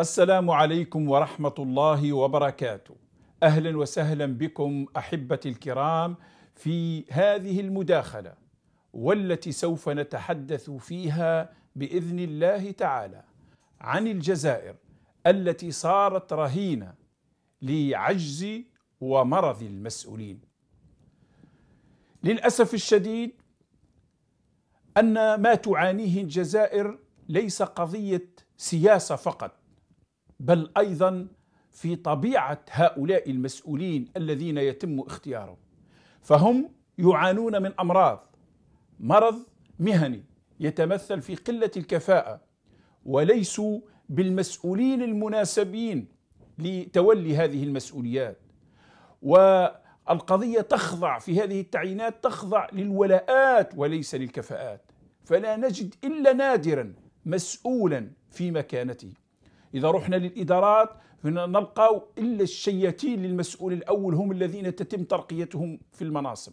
السلام عليكم ورحمة الله وبركاته. أهلا وسهلا بكم أحبتي الكرام في هذه المداخلة والتي سوف نتحدث فيها بإذن الله تعالى عن الجزائر التي صارت رهينة لعجز ومرض المسؤولين. للأسف الشديد أن ما تعانيه الجزائر ليس قضية سياسة فقط بل ايضا في طبيعه هؤلاء المسؤولين الذين يتم اختيارهم فهم يعانون من امراض مرض مهني يتمثل في قله الكفاءه وليسوا بالمسؤولين المناسبين لتولي هذه المسؤوليات والقضيه تخضع في هذه التعيينات تخضع للولاءات وليس للكفاءات فلا نجد الا نادرا مسؤولا في مكانته إذا رحنا للإدارات نلقى إلا الشياتين للمسؤول الأول هم الذين تتم ترقيتهم في المناصب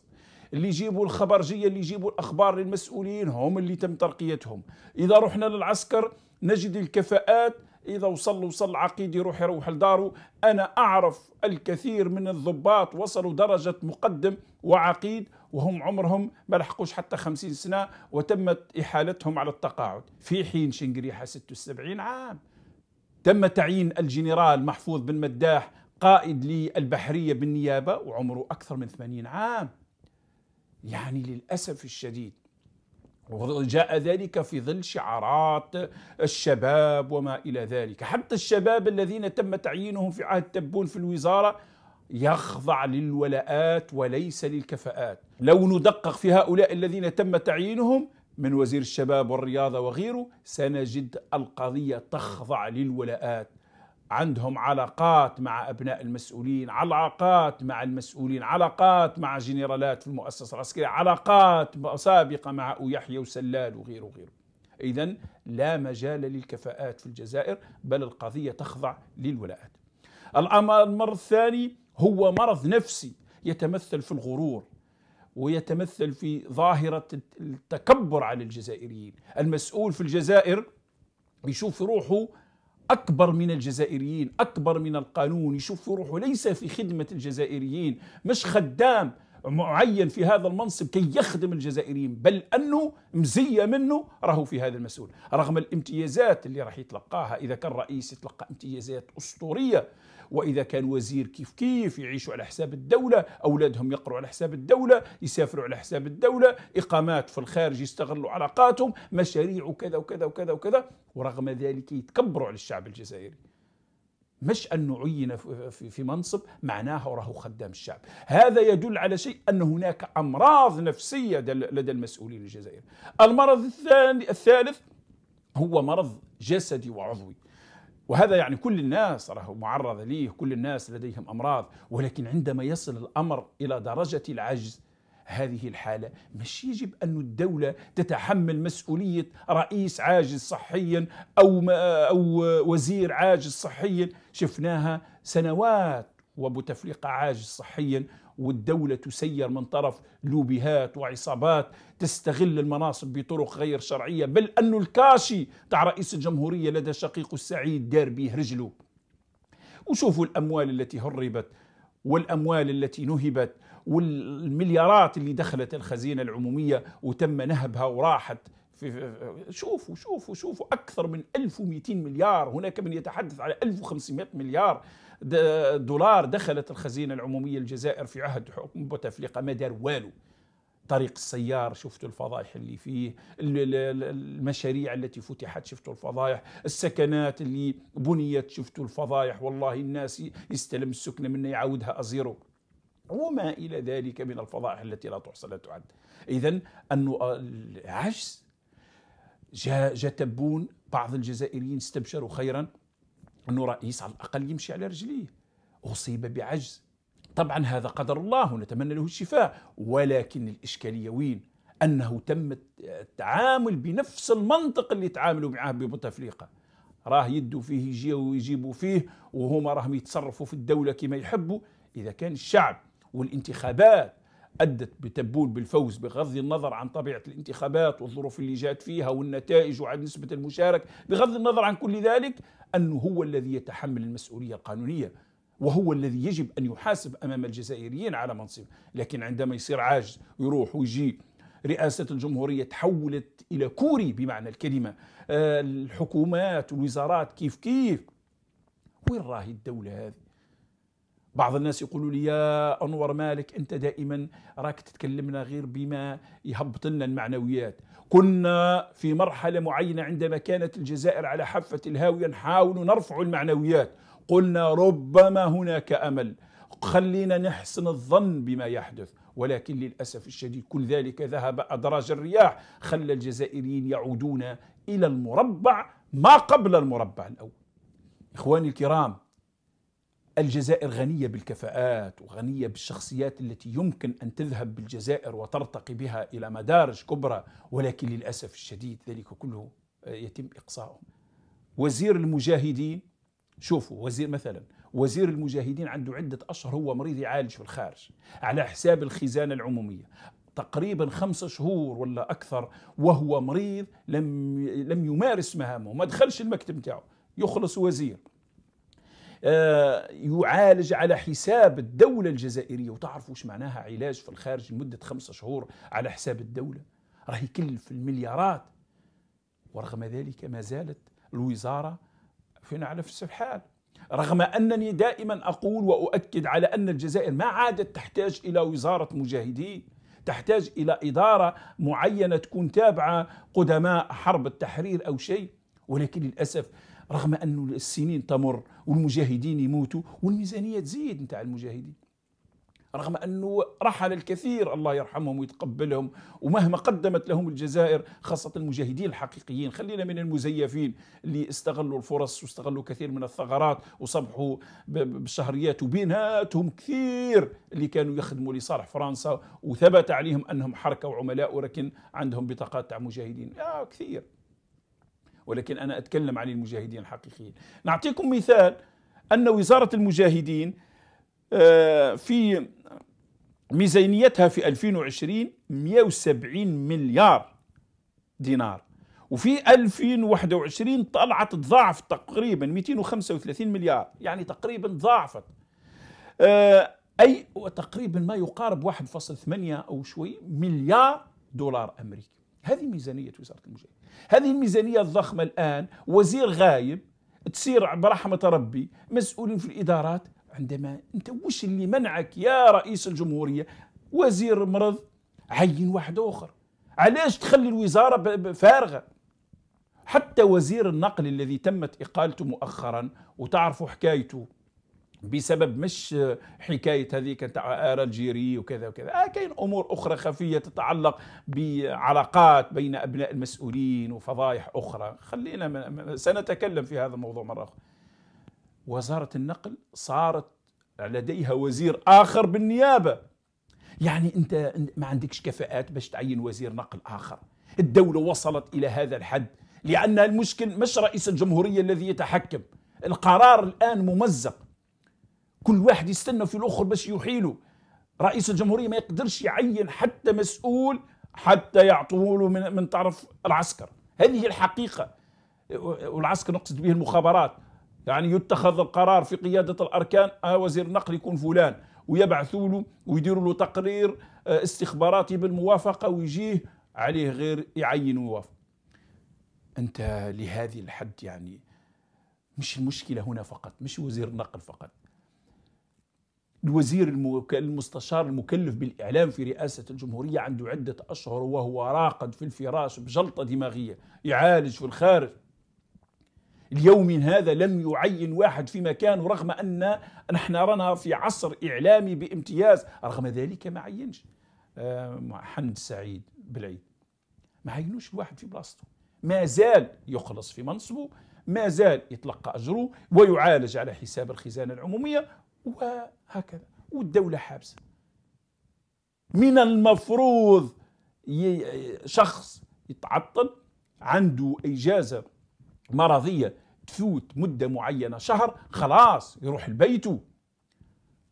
اللي يجيبوا الخبرجية اللي يجيبوا الأخبار للمسؤولين هم اللي تم ترقيتهم إذا رحنا للعسكر نجد الكفاءات إذا وصل وصل عقيد يروح يروح لداره أنا أعرف الكثير من الضباط وصلوا درجة مقدم وعقيد وهم عمرهم ما لحقوش حتى خمسين سنة وتمت إحالتهم على التقاعد في حين شنقريحة 76 عام تم تعيين الجنرال محفوظ بن مداح قائد للبحرية بالنيابة وعمره أكثر من 80 عام يعني للأسف الشديد وجاء ذلك في ظل شعارات الشباب وما إلى ذلك حتى الشباب الذين تم تعيينهم في عهد تبون في الوزارة يخضع للولاءات وليس للكفاءات لو ندقق في هؤلاء الذين تم تعيينهم من وزير الشباب والرياضة وغيره سنجد القضية تخضع للولاءات عندهم علاقات مع أبناء المسؤولين علاقات مع المسؤولين علاقات مع جنرالات في المؤسسة العسكرية علاقات سابقة مع يحيى وسلال وغيره وغيره إذا لا مجال للكفاءات في الجزائر بل القضية تخضع للولاءات الأمر الثاني هو مرض نفسي يتمثل في الغرور ويتمثل في ظاهرة التكبر على الجزائريين المسؤول في الجزائر يشوف روحه أكبر من الجزائريين أكبر من القانون يشوف روحه ليس في خدمة الجزائريين مش خدام معين في هذا المنصب كي يخدم الجزائريين بل أنه مزية منه راهو في هذا المسؤول رغم الامتيازات اللي راح يتلقاها إذا كان رئيس يتلقى امتيازات أسطورية واذا كان وزير كيف كيف يعيشوا على حساب الدوله اولادهم يقروا على حساب الدوله يسافروا على حساب الدوله اقامات في الخارج يستغلوا علاقاتهم مشاريع وكذا وكذا وكذا وكذا ورغم ذلك يتكبروا على الشعب الجزائري مش أنه عين في منصب معناها وراه خدام الشعب هذا يدل على شيء أن هناك أمراض نفسية لدى المسؤولين الجزائر المرض الثاني الثالث هو مرض جسدي وعضوي وهذا يعني كل الناس راه معرضة ليه كل الناس لديهم أمراض ولكن عندما يصل الأمر إلى درجة العجز هذه الحالة مش يجب أن الدولة تتحمل مسؤولية رئيس عاجز صحيا أو, أو وزير عاجز صحيا شفناها سنوات وبوتفليقة عاجز صحيا والدولة تسير من طرف لوبيهات وعصابات تستغل المناصب بطرق غير شرعية بل أن الكاشي تاع رئيس الجمهورية لدى شقيق السعيد دار به رجله وشوفوا الأموال التي هربت والأموال التي نهبت والمليارات اللي دخلت الخزينة العمومية وتم نهبها وراحت في شوفوا شوفوا شوفوا أكثر من 1200 مليار هناك من يتحدث على 1500 مليار دولار دخلت الخزينة العمومية الجزائر في عهد حكم بوتفليقة ما دار والو طريق السيار شفتوا الفضائح اللي فيه المشاريع التي فتحت شفتوا الفضائح السكنات اللي بنيت شفتوا الفضائح والله الناس يستلم السكنة منه يعاودها أزيرو وما إلى ذلك من الفضائح التي لا تحصى لا تعد إذا أنه العجز جاء جتبون بعض الجزائريين استبشروا خيرا أنه رئيس على الأقل يمشي على رجليه أصيب بعجز طبعا هذا قدر الله ونتمنى له الشفاء ولكن الإشكالية وين أنه تم التعامل بنفس المنطق اللي تعاملوا معاه ببوتفليقة راه يدوا فيه يجيو ويجيبوا فيه وهما راهم يتصرفوا في الدولة كما يحبوا إذا كان الشعب والانتخابات أدت بتبون بالفوز بغض النظر عن طبيعة الانتخابات والظروف اللي جات فيها والنتائج وعن نسبة المشارك بغض النظر عن كل ذلك أنه هو الذي يتحمل المسؤولية القانونية وهو الذي يجب أن يحاسب أمام الجزائريين على منصبه لكن عندما يصير عاجز ويروح ويجي رئاسة الجمهورية تحولت إلى كوري بمعنى الكلمة آه، الحكومات والوزارات كيف كيف وين راهي الدولة هذه بعض الناس يقولوا لي يا انور مالك انت دائما راك تتكلمنا غير بما يهبط لنا المعنويات كنا في مرحله معينه عندما كانت الجزائر على حافه الهاويه نحاول نرفع المعنويات قلنا ربما هناك امل خلينا نحسن الظن بما يحدث ولكن للاسف الشديد كل ذلك ذهب ادراج الرياح خلى الجزائريين يعودون الى المربع ما قبل المربع الاول اخواني الكرام الجزائر غنية بالكفاءات وغنية بالشخصيات التي يمكن أن تذهب بالجزائر وترتقي بها إلى مدارج كبرى ولكن للأسف الشديد ذلك كله آه، يتم إقصاؤه وزير المجاهدين شوفوا وزير مثلا وزير المجاهدين عنده عدة أشهر هو مريض يعالج في الخارج على حساب الخزانة العمومية تقريبا خمسة شهور ولا أكثر وهو مريض لم لم يمارس مهامه ما دخلش المكتب نتاعه يخلص وزير آه، يعالج على حساب الدولة الجزائرية وتعرفوا وش معناها علاج في الخارج لمدة خمسة شهور على حساب الدولة راه يكلف المليارات ورغم ذلك ما زالت الوزارة فينا على نفس الحال رغم أنني دائما أقول وأؤكد على أن الجزائر ما عادت تحتاج إلى وزارة مجاهدين تحتاج إلى إدارة معينة تكون تابعة قدماء حرب التحرير أو شيء ولكن للأسف رغم أن السنين تمر والمجاهدين يموتوا والميزانية تزيد نتاع المجاهدين رغم أنه رحل الكثير الله يرحمهم ويتقبلهم ومهما قدمت لهم الجزائر خاصة المجاهدين الحقيقيين خلينا من المزيفين اللي استغلوا الفرص واستغلوا كثير من الثغرات وصبحوا بالشهريات وبيناتهم كثير اللي كانوا يخدموا لصالح فرنسا وثبت عليهم أنهم حركة وعملاء ولكن عندهم بطاقات تاع مجاهدين آه كثير ولكن أنا أتكلم عن المجاهدين الحقيقيين نعطيكم مثال أن وزارة المجاهدين آه، في ميزانيتها في 2020 170 مليار دينار وفي 2021 طلعت تضاعفت تقريبا 235 مليار يعني تقريبا ضعفت آه، أي تقريبا ما يقارب 1.8 أو شوي مليار دولار أمريكي هذه ميزانية وزارة المجاهدين هذه الميزانية الضخمة الآن وزير غايب تصير برحمة ربي مسؤولين في الإدارات عندما أنت وش اللي منعك يا رئيس الجمهورية وزير مرض عين واحد آخر علاش تخلي الوزارة فارغة حتى وزير النقل الذي تمت إقالته مؤخرا وتعرفوا حكايته بسبب مش حكايه هذيك تاع الجيري وكذا وكذا آه كاين امور اخرى خفيه تتعلق بعلاقات بين ابناء المسؤولين وفضايح اخرى خلينا سنتكلم في هذا الموضوع مره اخرى وزاره النقل صارت لديها وزير اخر بالنيابه يعني انت ما عندكش كفاءات باش تعين وزير نقل اخر الدوله وصلت الى هذا الحد لان المشكل مش رئيس الجمهوريه الذي يتحكم القرار الان ممزق كل واحد يستنى في الاخر باش يحيله رئيس الجمهوريه ما يقدرش يعين حتى مسؤول حتى يعطوه له من, من طرف العسكر هذه الحقيقه والعسكر نقصد به المخابرات يعني يتخذ القرار في قياده الاركان آه وزير النقل يكون فلان ويبعثوا له ويديروا له تقرير آه، استخباراتي بالموافقه ويجيه عليه غير يعين ويوافق انت لهذه الحد يعني مش المشكله هنا فقط مش وزير النقل فقط الوزير المستشار المكلف بالإعلام في رئاسة الجمهورية عنده عدة أشهر وهو راقد في الفراش بجلطة دماغية يعالج في الخارج اليوم هذا لم يعين واحد في مكانه رغم أن نحن رانا في عصر إعلامي بامتياز رغم ذلك ما عينش آه، حمد سعيد بالعيد ما عينوش الواحد في بلاصته ما زال يخلص في منصبه ما زال يتلقى أجره ويعالج على حساب الخزانة العمومية وهكذا والدولة حابسة من المفروض شخص يتعطل عنده إجازة مرضية تفوت مدة معينة شهر خلاص يروح لبيته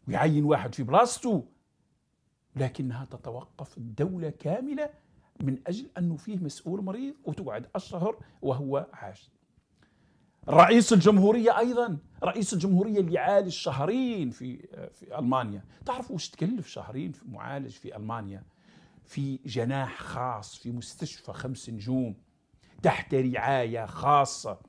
ويعين واحد في بلاصته لكنها تتوقف الدولة كاملة من أجل أنه فيه مسؤول مريض وتقعد الشهر وهو عاش رئيس الجمهورية أيضا رئيس الجمهورية اللي يعالج شهرين في في ألمانيا تعرفوا وش تكلف شهرين في معالج في ألمانيا في جناح خاص في مستشفى خمس نجوم تحت رعاية خاصة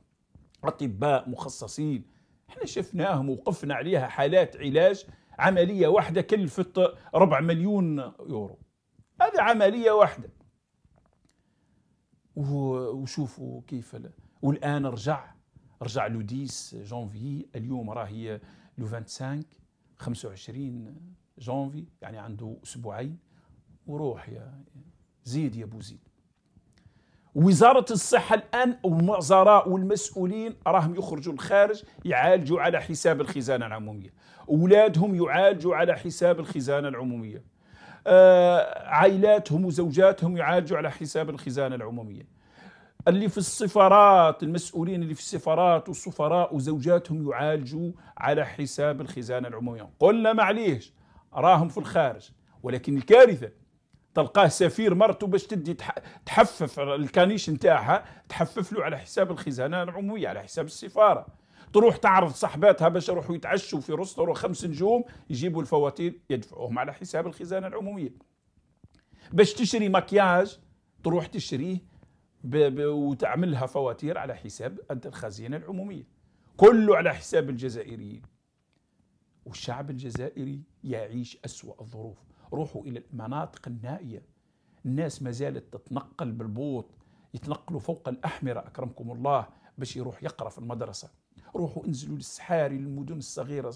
أطباء مخصصين احنا شفناهم ووقفنا عليها حالات علاج عملية واحدة كلفت ربع مليون يورو هذا عملية واحدة وشوفوا كيف والآن رجع رجع لو 10 جانفي اليوم راهي لو 25 25 جانفي يعني عنده اسبوعين وروح يا زيد يا ابو زيد وزارة الصحة الآن والمعزراء والمسؤولين راهم يخرجوا الخارج يعالجوا على حساب الخزانة العمومية أولادهم يعالجوا على حساب الخزانة العمومية آه عائلاتهم وزوجاتهم يعالجوا على حساب الخزانة العمومية اللي في السفارات المسؤولين اللي في السفارات والسفراء وزوجاتهم يعالجوا على حساب الخزانة العمومية قلنا معليش راهم في الخارج ولكن الكارثة تلقاه سفير مرته باش تدي تحفف الكانيش نتاعها تحفف له على حساب الخزانة العمومية على حساب السفارة تروح تعرض صحباتها باش يروحوا يتعشوا في رستور خمس نجوم يجيبوا الفواتير يدفعوهم على حساب الخزانة العمومية باش تشري مكياج تروح تشريه وتعملها فواتير على حساب أنت الخزينة العمومية كله على حساب الجزائريين والشعب الجزائري يعيش أسوأ الظروف روحوا إلى المناطق النائية الناس ما زالت تتنقل بالبوط يتنقلوا فوق الأحمرة أكرمكم الله باش يروح يقرأ في المدرسة روحوا انزلوا للسحاري للمدن الصغيرة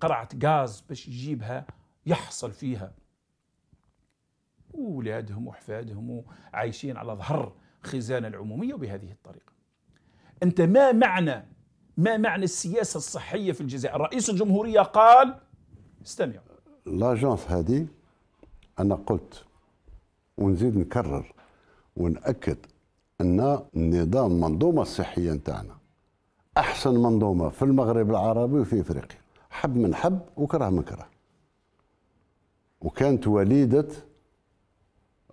قرعة غاز باش يجيبها يحصل فيها وولادهم وحفادهم وعايشين على ظهر خزانة العمومية بهذه الطريقة أنت ما معنى ما معنى السياسة الصحية في الجزائر رئيس الجمهورية قال استمعوا لاجونس هذه أنا قلت ونزيد نكرر ونأكد أن النظام منظومة الصحية نتاعنا أحسن منظومة في المغرب العربي وفي إفريقيا حب من حب وكره من كره وكانت وليدة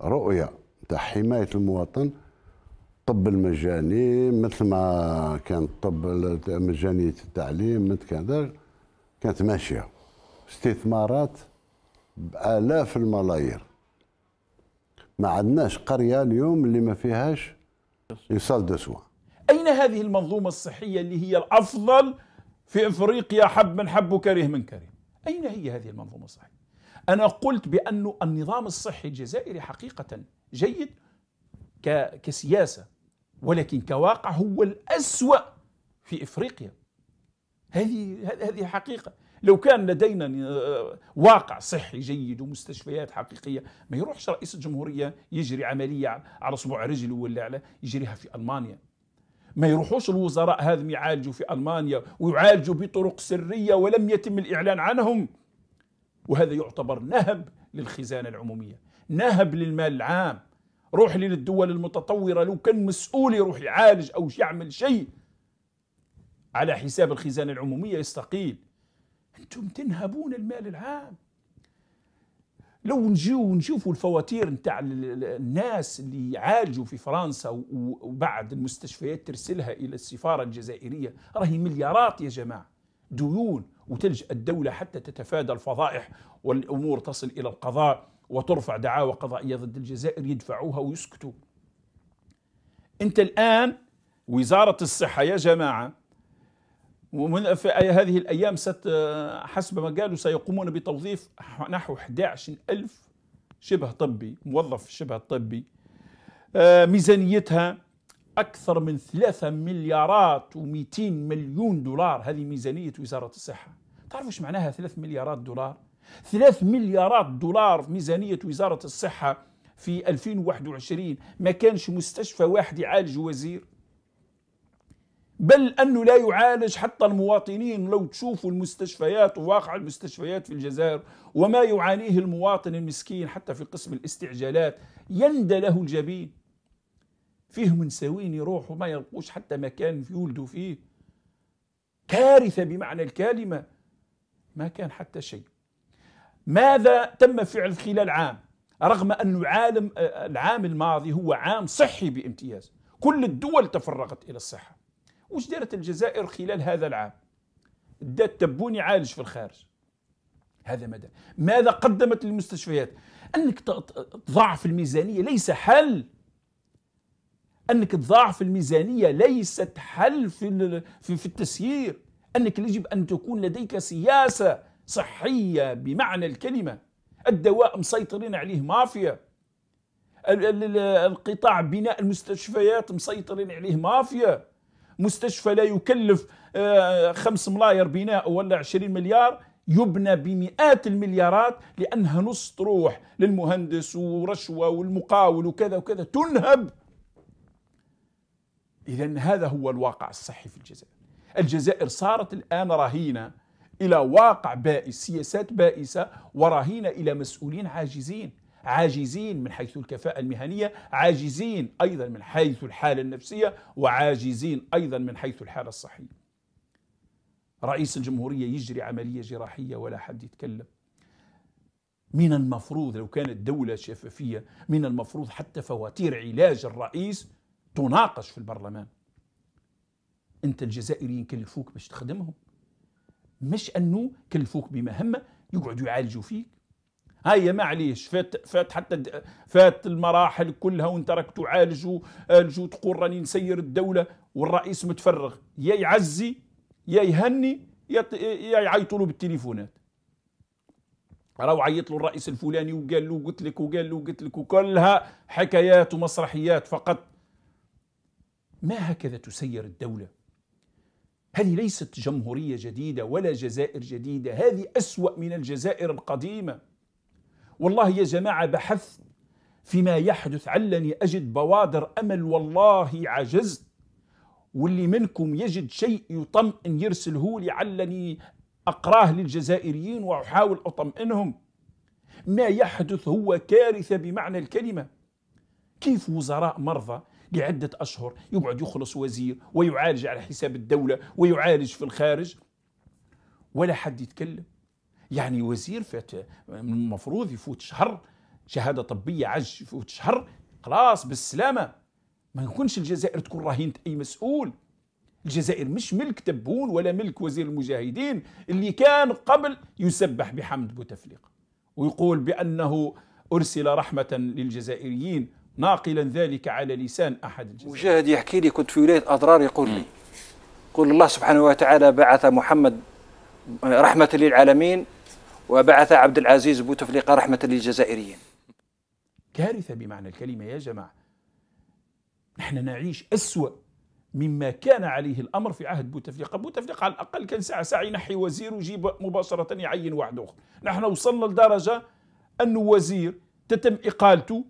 رؤية تاع حماية المواطن الطب المجاني مثل ما كان الطب مجانية التعليم مثل كذا كانت ماشية استثمارات بآلاف الملايير ما عندناش قرية اليوم اللي ما فيهاش يصال دو سوا أين هذه المنظومة الصحية اللي هي الأفضل في إفريقيا حب من حب وكره من كره أين هي هذه المنظومة الصحية أنا قلت بأن النظام الصحي الجزائري حقيقة جيد كسياسة ولكن كواقع هو الأسوأ في إفريقيا هذه هذه حقيقة لو كان لدينا آه، واقع صحي جيد ومستشفيات حقيقية ما يروحش رئيس الجمهورية يجري عملية على صبع رجله ولا على يجريها في ألمانيا ما يروحوش الوزراء هذم يعالجوا في ألمانيا ويعالجوا بطرق سرية ولم يتم الإعلان عنهم وهذا يعتبر نهب للخزانة العمومية نهب للمال العام روح للدول المتطورة لو كان مسؤول يروح يعالج أو يعمل شيء على حساب الخزانة العمومية يستقيل أنتم تنهبون المال العام لو نجيو ونشوفوا الفواتير نتاع الناس اللي يعالجوا في فرنسا وبعد المستشفيات ترسلها الى السفاره الجزائريه راهي مليارات يا جماعه ديون وتلجا الدوله حتى تتفادى الفضائح والامور تصل الى القضاء وترفع دعاوى قضائية ضد الجزائر يدفعوها ويسكتوا أنت الآن وزارة الصحة يا جماعة ومن في هذه الأيام ست حسب ما قالوا سيقومون بتوظيف نحو 11000 شبه طبي موظف شبه طبي آه، ميزانيتها أكثر من 3 مليارات و200 مليون دولار هذه ميزانية وزارة الصحة تعرفوا ايش معناها 3 مليارات دولار 3 مليارات دولار في ميزانية وزارة الصحة في 2021 ما كانش مستشفى واحد يعالج وزير بل أنه لا يعالج حتى المواطنين لو تشوفوا المستشفيات وواقع المستشفيات في الجزائر وما يعانيه المواطن المسكين حتى في قسم الاستعجالات يندى له الجبين فيهم نساوين يروحوا ما يلقوش حتى مكان يولدوا فيه كارثة بمعنى الكلمة ما كان حتى شيء ماذا تم فعل خلال عام رغم أن عالم العام الماضي هو عام صحي بامتياز كل الدول تفرغت إلى الصحة وش دارت الجزائر خلال هذا العام دات تبون يعالج في الخارج هذا مدى ماذا قدمت للمستشفيات أنك تضاعف الميزانية ليس حل أنك تضاعف الميزانية ليست حل في, في التسيير أنك يجب أن تكون لديك سياسة صحية بمعنى الكلمة الدواء مسيطرين عليه مافيا القطاع بناء المستشفيات مسيطرين عليه مافيا مستشفى لا يكلف آه، خمس ملاير بناء ولا عشرين مليار يبنى بمئات المليارات لأنها نص تروح للمهندس ورشوة والمقاول وكذا وكذا تنهب إذا هذا هو الواقع الصحي في الجزائر الجزائر صارت الآن رهينة إلى واقع بائس سياسات بائسة ورهينة إلى مسؤولين عاجزين عاجزين من حيث الكفاءة المهنية عاجزين أيضا من حيث الحالة النفسية وعاجزين أيضا من حيث الحالة الصحية رئيس الجمهورية يجري عملية جراحية ولا حد يتكلم من المفروض لو كانت دولة شفافية من المفروض حتى فواتير علاج الرئيس تناقش في البرلمان انت الجزائريين كلفوك باش تخدمهم مش انه كلفوك بمهمه يقعدوا يعالجوا فيك هيا معليش فات فات حتى فات المراحل كلها وانت راك تعالج وعالج وتقول راني نسير الدوله والرئيس متفرغ يا يعزي يا يهني يا يا يعيطوا له بالتليفونات راهو عيط له الرئيس الفلاني وقال له قلت لك وقال له قلت لك وكلها حكايات ومسرحيات فقط ما هكذا تسير الدوله هذه ليست جمهورية جديدة ولا جزائر جديدة هذه أسوأ من الجزائر القديمة والله يا جماعة بحثت فيما يحدث علني أجد بوادر أمل والله عجزت واللي منكم يجد شيء يطمئن يرسله لي علني أقراه للجزائريين وأحاول أطمئنهم ما يحدث هو كارثة بمعنى الكلمة كيف وزراء مرضى لعدة أشهر يقعد يخلص وزير ويعالج على حساب الدولة ويعالج في الخارج ولا حد يتكلم يعني وزير فات المفروض يفوت شهر شهادة طبية عج يفوت شهر خلاص بالسلامة ما يكونش الجزائر تكون رهينة أي مسؤول الجزائر مش ملك تبون ولا ملك وزير المجاهدين اللي كان قبل يسبح بحمد بوتفليقة ويقول بأنه أرسل رحمة للجزائريين ناقلا ذلك على لسان أحد الجزائر مجاهد يحكي لي كنت في ولاية أضرار يقول لي قل الله سبحانه وتعالى بعث محمد رحمة للعالمين وبعث عبد العزيز بوتفليقة رحمة للجزائريين كارثة بمعنى الكلمة يا جماعة نحن نعيش أسوأ مما كان عليه الأمر في عهد بوتفليقة بوتفليقة على الأقل كان ساعة ساعة ينحي وزير ويجيب مباشرة يعين واحد آخر نحن وصلنا لدرجة أن وزير تتم إقالته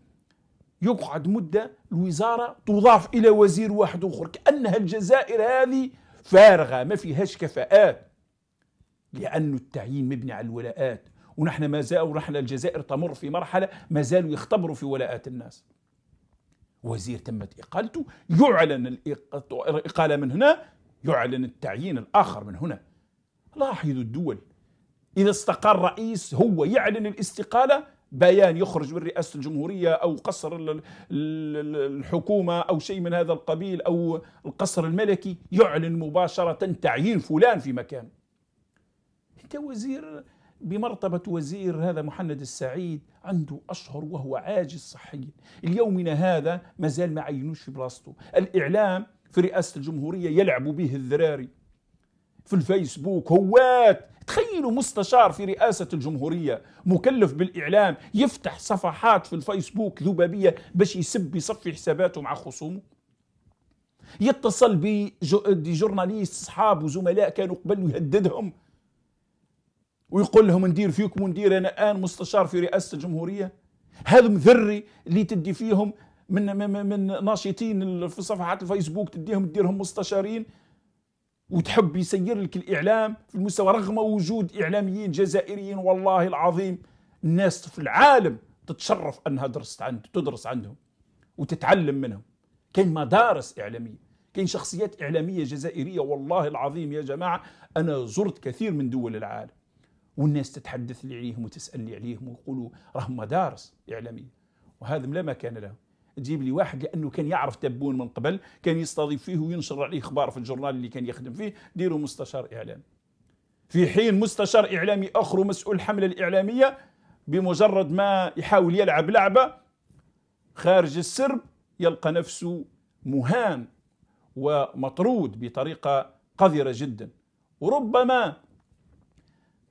يقعد مدة الوزارة تضاف إلى وزير واحد آخر كأنها الجزائر هذه فارغة ما فيهاش كفاءات لأن التعيين مبني على الولاءات ونحن ما زال ونحن الجزائر تمر في مرحلة ما زالوا يختبروا في ولاءات الناس وزير تمت إقالته يعلن الإقالة من هنا يعلن التعيين الآخر من هنا لاحظوا الدول إذا استقال رئيس هو يعلن الاستقالة بيان يخرج من رئاسه الجمهوريه او قصر الحكومه او شيء من هذا القبيل او القصر الملكي يعلن مباشره تعيين فلان في مكانه. انت وزير بمرتبة وزير هذا محمد السعيد عنده أشهر وهو عاجز صحيا اليومنا هذا ما زال ما عينوش في بلاصته الإعلام في رئاسة الجمهورية يلعب به الذراري في الفيسبوك هوات تخيلوا مستشار في رئاسة الجمهورية مكلف بالإعلام يفتح صفحات في الفيسبوك ذبابية باش يسب يصفي حساباته مع خصومه يتصل بجورناليست جورناليست أصحاب وزملاء كانوا قبل يهددهم ويقول لهم ندير فيكم وندير أنا الآن مستشار في رئاسة الجمهورية هذا مذري اللي تدي فيهم من من ناشطين في صفحات الفيسبوك تديهم تديرهم مستشارين وتحب يسير لك الاعلام في المستوى رغم وجود اعلاميين جزائريين والله العظيم الناس في العالم تتشرف انها درست عند تدرس عندهم وتتعلم منهم كاين مدارس اعلاميه كاين شخصيات اعلاميه جزائريه والله العظيم يا جماعه انا زرت كثير من دول العالم والناس تتحدث لي عليهم وتسالني عليهم ويقولوا راهم مدارس اعلاميه وهذا لا مكان لهم جيب لي واحد لانه كان يعرف تبون من قبل كان يستضيف فيه وينشر عليه اخبار في الجورنال اللي كان يخدم فيه ديروا مستشار اعلامي في حين مستشار اعلامي اخر مسؤول الحمله الاعلاميه بمجرد ما يحاول يلعب لعبه خارج السرب يلقى نفسه مهان ومطرود بطريقه قذره جدا وربما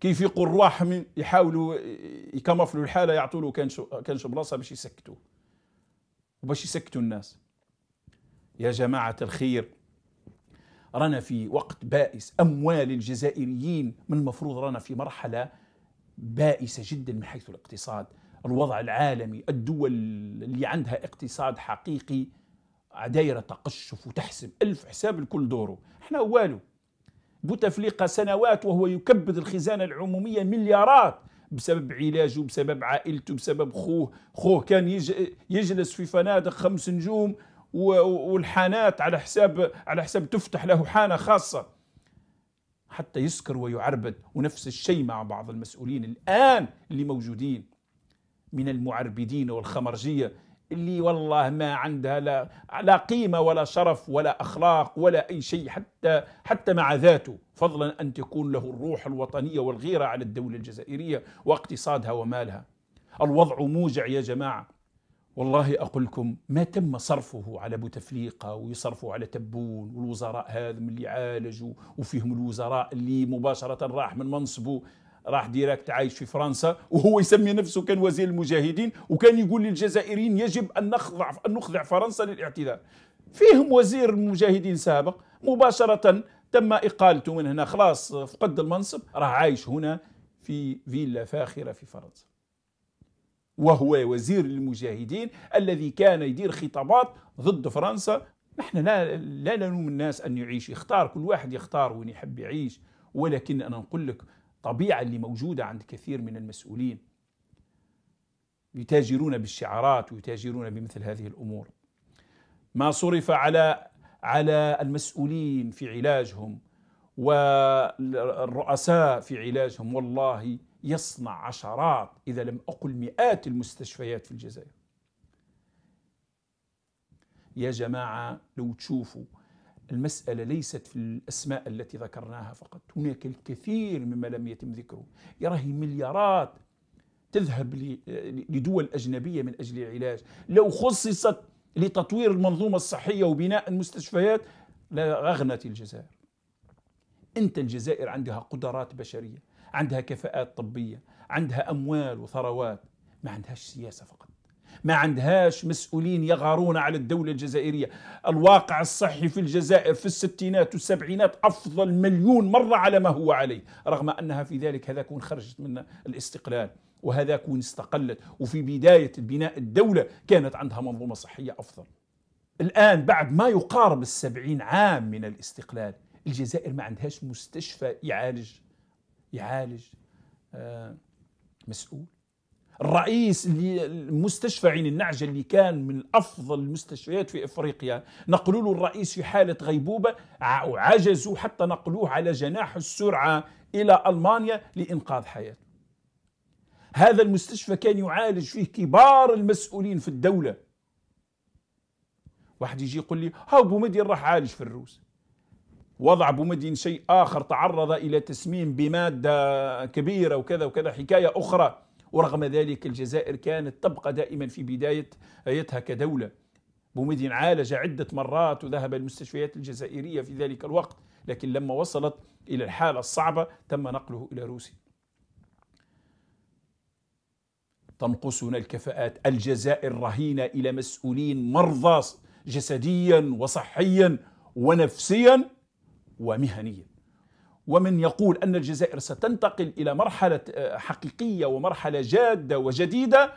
كيف يقول رواحهم يحاولوا يكمفلوا الحاله يعطوا له كانش كانش بلاصه باش يسكتوه وباش يسكتوا الناس يا جماعة الخير رانا في وقت بائس أموال الجزائريين من المفروض رانا في مرحلة بائسة جدا من حيث الاقتصاد الوضع العالمي الدول اللي عندها اقتصاد حقيقي دايرة تقشف وتحسب ألف حساب لكل دوره احنا والو بوتفليقة سنوات وهو يكبد الخزانة العمومية مليارات بسبب علاجه بسبب عائلته بسبب خوه خوه كان يجلس في فنادق خمس نجوم والحانات على حساب على حساب تفتح له حانه خاصه حتى يسكر ويعربد ونفس الشيء مع بعض المسؤولين الان اللي موجودين من المعربدين والخمرجيه اللي والله ما عندها لا لا قيمه ولا شرف ولا اخلاق ولا اي شيء حتى حتى مع ذاته فضلا ان تكون له الروح الوطنيه والغيره على الدوله الجزائريه واقتصادها ومالها. الوضع موجع يا جماعه. والله اقول لكم ما تم صرفه على بوتفليقه ويصرفوا على تبون والوزراء هذم اللي عالجوا وفيهم الوزراء اللي مباشره راح من منصبه راح ديريكت عايش في فرنسا وهو يسمي نفسه كان وزير المجاهدين وكان يقول للجزائريين يجب ان نخضع ان نخضع فرنسا للاعتداء فيهم وزير المجاهدين سابق مباشره تم اقالته من هنا خلاص فقد المنصب راه عايش هنا في فيلا فاخره في فرنسا وهو وزير المجاهدين الذي كان يدير خطابات ضد فرنسا نحن لا لا نلوم الناس ان يعيش يختار كل واحد يختار وين يحب يعيش ولكن انا نقول لك الطبيعة اللي موجودة عند كثير من المسؤولين يتاجرون بالشعارات ويتاجرون بمثل هذه الأمور ما صرف على على المسؤولين في علاجهم والرؤساء في علاجهم والله يصنع عشرات إذا لم أقل مئات المستشفيات في الجزائر يا جماعة لو تشوفوا المسألة ليست في الأسماء التي ذكرناها فقط هناك الكثير مما لم يتم ذكره يراهي مليارات تذهب لدول أجنبية من أجل العلاج لو خصصت لتطوير المنظومة الصحية وبناء المستشفيات لغنت الجزائر أنت الجزائر عندها قدرات بشرية عندها كفاءات طبية عندها أموال وثروات ما عندهاش سياسة فقط ما عندهاش مسؤولين يغارون على الدولة الجزائرية الواقع الصحي في الجزائر في الستينات والسبعينات أفضل مليون مرة على ما هو عليه رغم أنها في ذلك هذا كون خرجت من الاستقلال وهذا كون استقلت وفي بداية بناء الدولة كانت عندها منظومة صحية أفضل الآن بعد ما يقارب السبعين عام من الاستقلال الجزائر ما عندهاش مستشفى يعالج يعالج آه، مسؤول الرئيس المستشفى عين النعجة اللي كان من أفضل المستشفيات في إفريقيا نقلوا له الرئيس في حالة غيبوبة وعجزوا حتى نقلوه على جناح السرعة إلى ألمانيا لإنقاذ حياته هذا المستشفى كان يعالج فيه كبار المسؤولين في الدولة واحد يجي يقول لي ها بومدين راح عالج في الروس وضع بومدين شيء آخر تعرض إلى تسميم بمادة كبيرة وكذا وكذا حكاية أخرى ورغم ذلك الجزائر كانت تبقى دائما في بدايه بدايتها كدولة بومدين عالج عدة مرات وذهب المستشفيات الجزائرية في ذلك الوقت لكن لما وصلت إلى الحالة الصعبة تم نقله إلى روسيا تنقصنا الكفاءات الجزائر رهينة إلى مسؤولين مرضى جسديا وصحيا ونفسيا ومهنيا ومن يقول أن الجزائر ستنتقل إلى مرحلة آه، حقيقية ومرحلة جادة وجديدة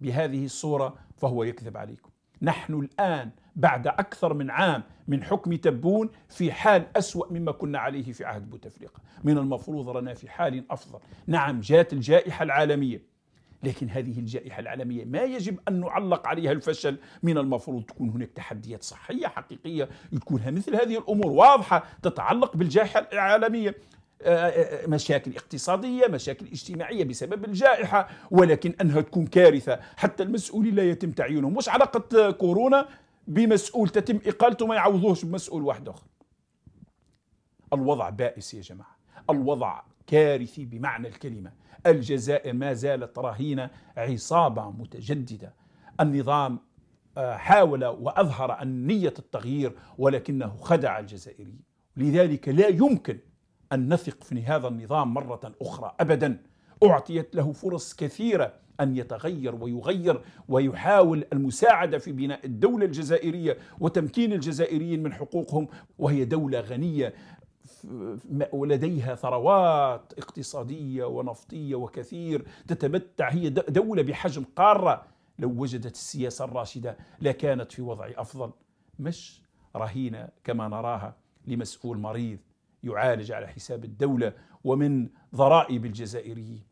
بهذه الصورة فهو يكذب عليكم نحن الآن بعد أكثر من عام من حكم تبون في حال أسوأ مما كنا عليه في عهد بوتفليقة من المفروض رنا في حال أفضل نعم جاءت الجائحة العالمية لكن هذه الجائحة العالمية ما يجب أن نعلق عليها الفشل من المفروض تكون هناك تحديات صحية حقيقية يكونها مثل هذه الأمور واضحة تتعلق بالجائحة العالمية آه، آه، آه، مشاكل اقتصادية مشاكل اجتماعية بسبب الجائحة ولكن أنها تكون كارثة حتى المسؤولين لا يتم تعيينهم مش علاقة كورونا بمسؤول تتم إقالته ما يعوضوهش بمسؤول واحد آخر الوضع بائس يا جماعة الوضع كارثي بمعنى الكلمة الجزائر ما زالت رهينة عصابة متجددة النظام آه، حاول وأظهر أن نية التغيير ولكنه خدع الجزائريين لذلك لا يمكن أن نثق في هذا النظام مرة أخرى أبدا أعطيت له فرص كثيرة أن يتغير ويغير ويحاول المساعدة في بناء الدولة الجزائرية وتمكين الجزائريين من حقوقهم وهي دولة غنية ولديها ثروات اقتصادية ونفطية وكثير تتمتع هي دولة بحجم قارة لو وجدت السياسة الراشدة لكانت في وضع أفضل مش رهينة كما نراها لمسؤول مريض يعالج على حساب الدولة ومن ضرائب الجزائريين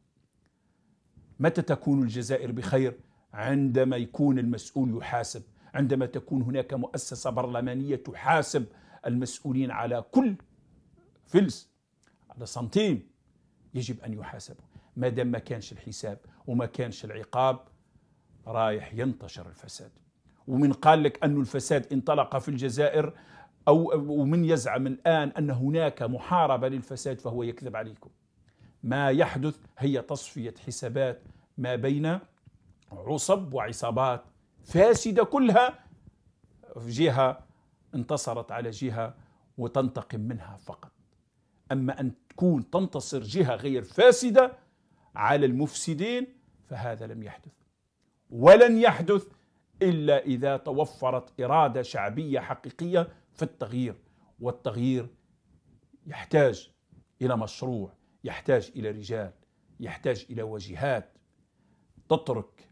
متى تكون الجزائر بخير عندما يكون المسؤول يحاسب عندما تكون هناك مؤسسة برلمانية تحاسب المسؤولين على كل فلس على سنتيم يجب أن يحاسبوا ما دام ما كانش الحساب وما كانش العقاب رايح ينتشر الفساد ومن قال لك أن الفساد انطلق في الجزائر أو ومن يزعم الآن أن هناك محاربة للفساد فهو يكذب عليكم ما يحدث هي تصفية حسابات ما بين عصب وعصابات فاسدة كلها جهة انتصرت على جهة وتنتقم منها فقط أما أن تكون تنتصر جهة غير فاسدة على المفسدين فهذا لم يحدث ولن يحدث إلا إذا توفرت إرادة شعبية حقيقية في التغيير والتغيير يحتاج إلى مشروع يحتاج إلى رجال يحتاج إلى وجهات تترك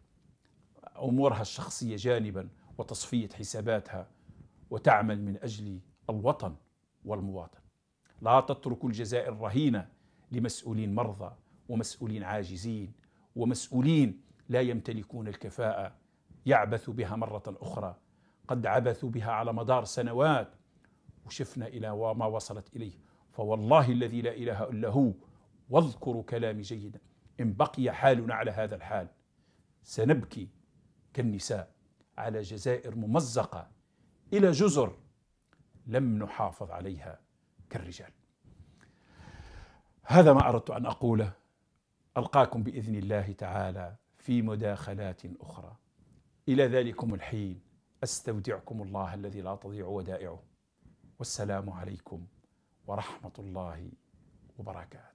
أمورها الشخصية جانبا وتصفية حساباتها وتعمل من أجل الوطن والمواطن لا تترك الجزائر رهينة لمسؤولين مرضى ومسؤولين عاجزين ومسؤولين لا يمتلكون الكفاءة يعبث بها مرة أخرى قد عبثوا بها على مدار سنوات وشفنا إلى ما وصلت إليه فوالله الذي لا إله إلا هو واذكروا كلامي جيدا إن بقي حالنا على هذا الحال سنبكي كالنساء على جزائر ممزقة إلى جزر لم نحافظ عليها كالرجال هذا ما اردت ان اقوله القاكم باذن الله تعالى في مداخلات اخرى الى ذلكم الحين استودعكم الله الذي لا تضيع ودائعه والسلام عليكم ورحمه الله وبركاته